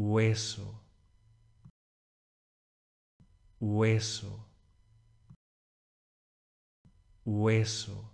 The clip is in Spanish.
hueso, hueso, hueso.